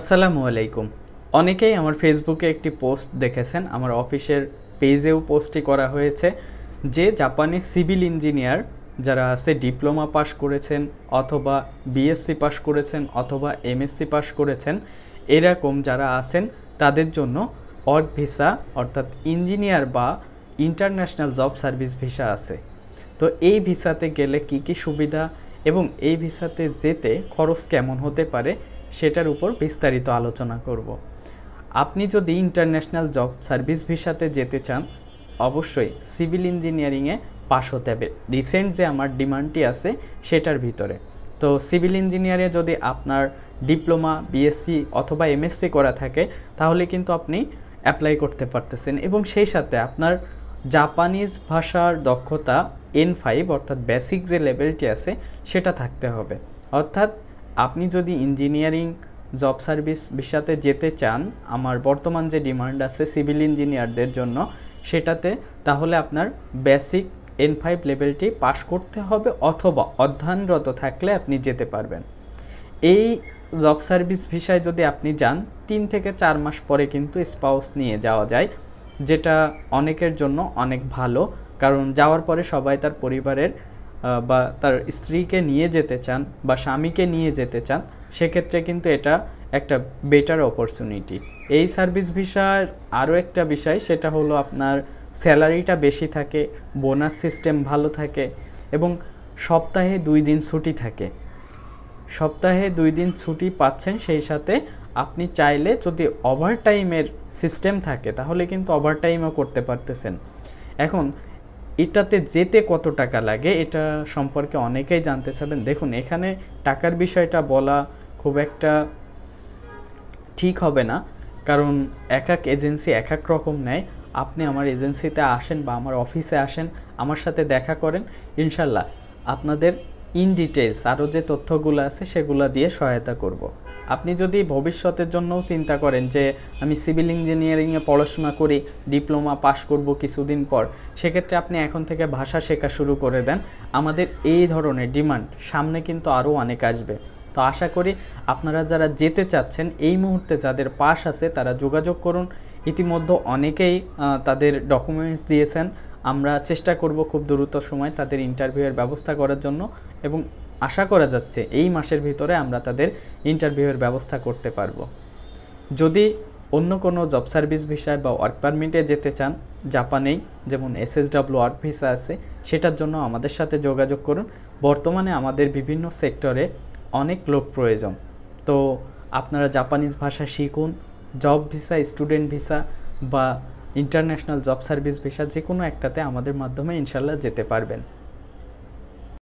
আসসালামু আলাইকুম অনেকেই আমার ফেসবুকে একটি পোস্ট দেখেছেন আমার অফিসের পেজেও পোস্টটি করা হয়েছে যে জাপানে সিভিল ইঞ্জিনিয়ার যারা আছে ডিপ্লোমা পাশ করেছেন অথবা বিএসসি পাশ করেছেন অথবা এমএসসি পাশ করেছেন এরকম যারা আছেন তাদের জন্য অড ভিসা অর্থাৎ ইঞ্জিনিয়ার বা ইন্টারন্যাশনাল জব সার্ভিস ভিসা আছে তো এই ভিসাতে গেলে কি কি সুবিধা এবং এই ভিসাতে যেতে খরচ কেমন হতে পারে সেটার উপর বিস্তারিত আলোচনা করব আপনি যদি ইন্টারন্যাশনাল জব সার্ভিস ভিসাতে যেতে চান অবশ্যই সিভিল ইঞ্জিনিয়ারিংয়ে পাশ হতে হবে রিসেন্ট যে আমার ডিমান্ডটি আছে সেটার ভিতরে তো সিভিল ইঞ্জিনিয়ারে যদি আপনার ডিপ্লোমা বিএসসি অথবা এমএসসি করা থাকে তাহলে কিন্তু আপনি অ্যাপ্লাই করতে পারতেছেন এবং সেই সাথে আপনার জাপানিজ ভাষার দক্ষতা এন ফাইভ অর্থাৎ বেসিক যে লেভেলটি আছে সেটা থাকতে হবে অর্থাৎ আপনি যদি ইঞ্জিনিয়ারিং জব সার্ভিস ভিসাতে যেতে চান আমার বর্তমান যে ডিমান্ড আছে সিভিল ইঞ্জিনিয়ারদের জন্য সেটাতে তাহলে আপনার বেসিক এন ফাইভ লেভেলটি পাশ করতে হবে অথবা অধ্যয়নরত থাকলে আপনি যেতে পারবেন এই জব সার্ভিস ভিসায় যদি আপনি যান তিন থেকে চার মাস পরে কিন্তু স্পাউস নিয়ে যাওয়া যায় যেটা অনেকের জন্য অনেক ভালো কারণ যাওয়ার পরে সবাই তার পরিবারের বা তার স্ত্রীকে নিয়ে যেতে চান বা স্বামীকে নিয়ে যেতে চান সেক্ষেত্রে কিন্তু এটা একটা বেটার অপরচুনিটি এই সার্ভিস ভিসার আরও একটা বিষয় সেটা হলো আপনার স্যালারিটা বেশি থাকে বোনাস সিস্টেম ভালো থাকে এবং সপ্তাহে দুই দিন ছুটি থাকে সপ্তাহে দুই দিন ছুটি পাচ্ছেন সেই সাথে আপনি চাইলে যদি ওভারটাইমের সিস্টেম থাকে তাহলে কিন্তু ওভারটাইমও করতে পারতেছেন এখন এটাতে যেতে কত টাকা লাগে এটা সম্পর্কে অনেকেই জানতে চাবেন দেখুন এখানে টাকার বিষয়টা বলা খুব একটা ঠিক হবে না কারণ এক এক এজেন্সি এক এক রকম নেয় আপনি আমার এজেন্সিতে আসেন বা আমার অফিসে আসেন আমার সাথে দেখা করেন ইনশাল্লাহ আপনাদের ইন ডিটেলস আরও যে তথ্যগুলো আছে সেগুলো দিয়ে সহায়তা করব। আপনি যদি ভবিষ্যতের জন্য চিন্তা করেন যে আমি সিভিল ইঞ্জিনিয়ারিংয়ে পড়াশোনা করি ডিপ্লোমা পাশ করব কিছুদিন পর সেক্ষেত্রে আপনি এখন থেকে ভাষা শেখা শুরু করে দেন আমাদের এই ধরনের ডিমান্ড সামনে কিন্তু আরও অনেক আসবে তো আশা করি আপনারা যারা যেতে চাচ্ছেন এই মুহূর্তে যাদের পাশ আছে তারা যোগাযোগ করুন ইতিমধ্যে অনেকেই তাদের ডকুমেন্টস দিয়েছেন আমরা চেষ্টা করব খুব দ্রুত সময় তাদের ইন্টারভিউয়ের ব্যবস্থা করার জন্য এবং আশা করা যাচ্ছে এই মাসের ভিতরে আমরা তাদের ইন্টারভিউয়ের ব্যবস্থা করতে পারব যদি অন্য কোনো জব সার্ভিস ভিসায় বা ওয়ার্ক পারমিটে যেতে চান জাপানেই যেমন এসএসডাব্লিউ ওয়ার্ক ভিসা আছে সেটার জন্য আমাদের সাথে যোগাযোগ করুন বর্তমানে আমাদের বিভিন্ন সেক্টরে অনেক লোক প্রয়োজন তো আপনারা জাপানিজ ভাষা শিখুন জব ভিসা স্টুডেন্ট ভিসা বা ইন্টারন্যাশনাল জব সার্ভিস ভিসা যে কোনো একটাতে আমাদের মাধ্যমে ইনশাল্লাহ যেতে পারবেন